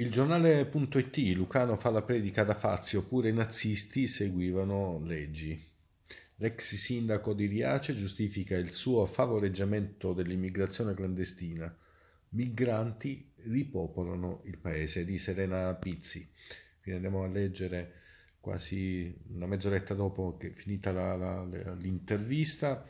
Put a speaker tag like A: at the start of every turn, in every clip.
A: Il giornale.it Lucano fa la predica da Fazio, oppure i nazisti seguivano leggi. L'ex sindaco di Riace giustifica il suo favoreggiamento dell'immigrazione clandestina. Migranti ripopolano il paese, di Serena Pizzi. Quindi andiamo a leggere quasi una mezz'oretta dopo che è finita la, la, l'intervista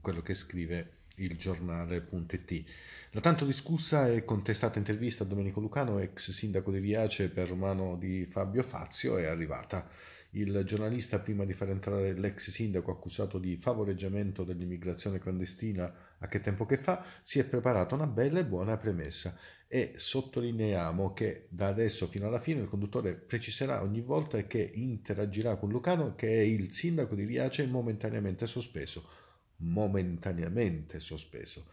A: quello che scrive il ilgiornale.it. La tanto discussa e contestata intervista a Domenico Lucano, ex sindaco di Viace per mano di Fabio Fazio, è arrivata. Il giornalista, prima di far entrare l'ex sindaco accusato di favoreggiamento dell'immigrazione clandestina a che tempo che fa, si è preparata una bella e buona premessa e sottolineiamo che da adesso fino alla fine il conduttore preciserà ogni volta che interagirà con Lucano che è il sindaco di Viace momentaneamente sospeso momentaneamente sospeso.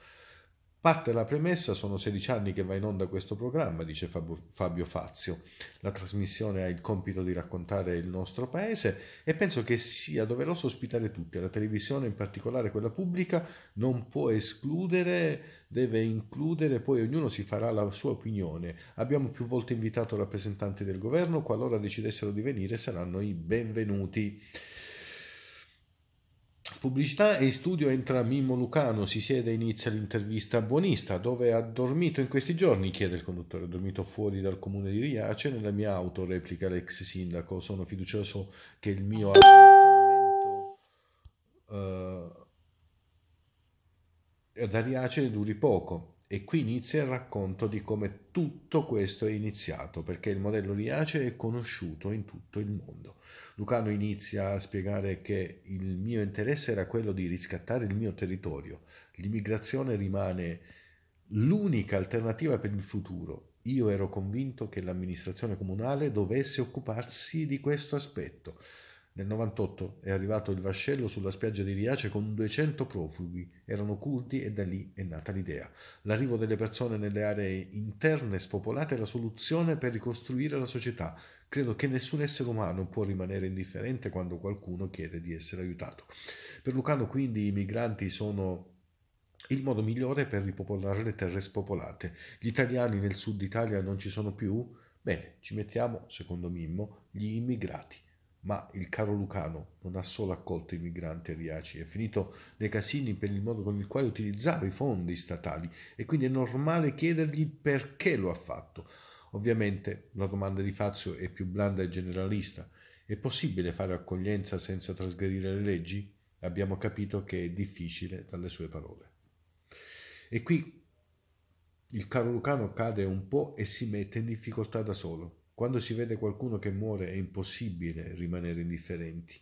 A: Parte la premessa, sono 16 anni che va in onda questo programma, dice Fabio Fazio. La trasmissione ha il compito di raccontare il nostro paese e penso che sia doveroso ospitare tutti. La televisione, in particolare quella pubblica, non può escludere, deve includere, poi ognuno si farà la sua opinione. Abbiamo più volte invitato rappresentanti del governo, qualora decidessero di venire saranno i benvenuti. Pubblicità e in studio entra Mimmo Lucano, si siede e inizia l'intervista Buonista. Dove ha dormito in questi giorni? chiede il conduttore. Ho dormito fuori dal comune di Riace nella mia auto, replica l'ex sindaco. Sono fiducioso che il mio allontanamento uh, eh, da Riace duri poco. E qui inizia il racconto di come tutto questo è iniziato, perché il modello Riace è conosciuto in tutto il mondo. Lucano inizia a spiegare che il mio interesse era quello di riscattare il mio territorio. L'immigrazione rimane l'unica alternativa per il futuro. Io ero convinto che l'amministrazione comunale dovesse occuparsi di questo aspetto. Nel 98 è arrivato il vascello sulla spiaggia di Riace con 200 profughi, erano curdi e da lì è nata l'idea. L'arrivo delle persone nelle aree interne spopolate è la soluzione per ricostruire la società. Credo che nessun essere umano può rimanere indifferente quando qualcuno chiede di essere aiutato. Per Lucano quindi i migranti sono il modo migliore per ripopolare le terre spopolate. Gli italiani nel sud Italia non ci sono più? Bene, ci mettiamo, secondo Mimmo, gli immigrati ma il caro Lucano non ha solo accolto i migranti ariaci, è finito nei casini per il modo con il quale utilizzava i fondi statali e quindi è normale chiedergli perché lo ha fatto. Ovviamente la domanda di Fazio è più blanda e generalista. È possibile fare accoglienza senza trasgredire le leggi? Abbiamo capito che è difficile dalle sue parole. E qui il caro Lucano cade un po' e si mette in difficoltà da solo quando si vede qualcuno che muore è impossibile rimanere indifferenti.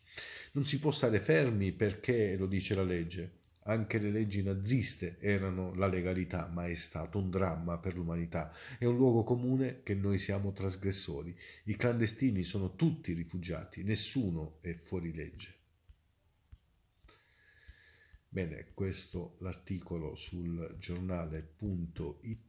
A: Non si può stare fermi perché, lo dice la legge, anche le leggi naziste erano la legalità, ma è stato un dramma per l'umanità. È un luogo comune che noi siamo trasgressori. I clandestini sono tutti rifugiati, nessuno è fuori legge. Bene, questo l'articolo sul giornale.it